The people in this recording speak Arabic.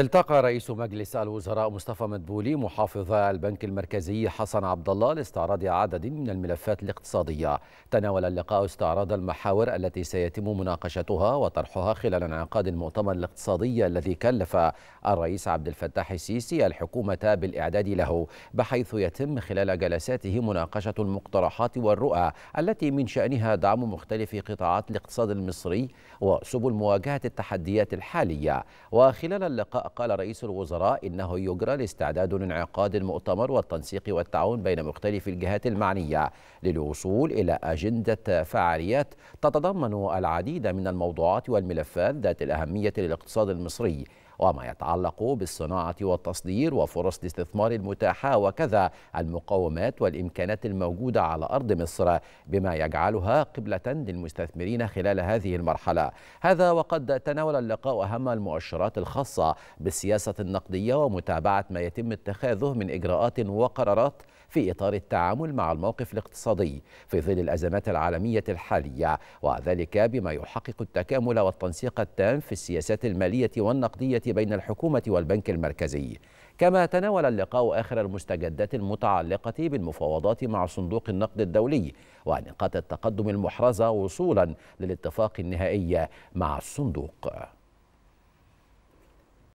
التقى رئيس مجلس الوزراء مصطفى مدبولي محافظ البنك المركزي حسن عبد الله لاستعراض عدد من الملفات الاقتصاديه. تناول اللقاء استعراض المحاور التي سيتم مناقشتها وطرحها خلال انعقاد المؤتمر الاقتصادي الذي كلف الرئيس عبد الفتاح السيسي الحكومه بالاعداد له، بحيث يتم خلال جلساته مناقشه المقترحات والرؤى التي من شانها دعم مختلف قطاعات الاقتصاد المصري وسبل مواجهه التحديات الحاليه. وخلال اللقاء قال رئيس الوزراء إنه يجرى الاستعداد لانعقاد المؤتمر والتنسيق والتعاون بين مختلف الجهات المعنية للوصول إلى أجندة فعاليات تتضمن العديد من الموضوعات والملفات ذات الأهمية للاقتصاد المصري وما يتعلق بالصناعة والتصدير وفرص الاستثمار المتاحة وكذا المقاومات والإمكانات الموجودة على أرض مصر بما يجعلها قبلة للمستثمرين خلال هذه المرحلة هذا وقد تناول اللقاء أهم المؤشرات الخاصة بالسياسة النقدية ومتابعة ما يتم اتخاذه من إجراءات وقرارات في إطار التعامل مع الموقف الاقتصادي في ظل الأزمات العالمية الحالية وذلك بما يحقق التكامل والتنسيق التام في السياسات المالية والنقدية بين الحكومة والبنك المركزي كما تناول اللقاء آخر المستجدات المتعلقة بالمفاوضات مع صندوق النقد الدولي ونقاط التقدم المحرزة وصولا للاتفاق النهائي مع الصندوق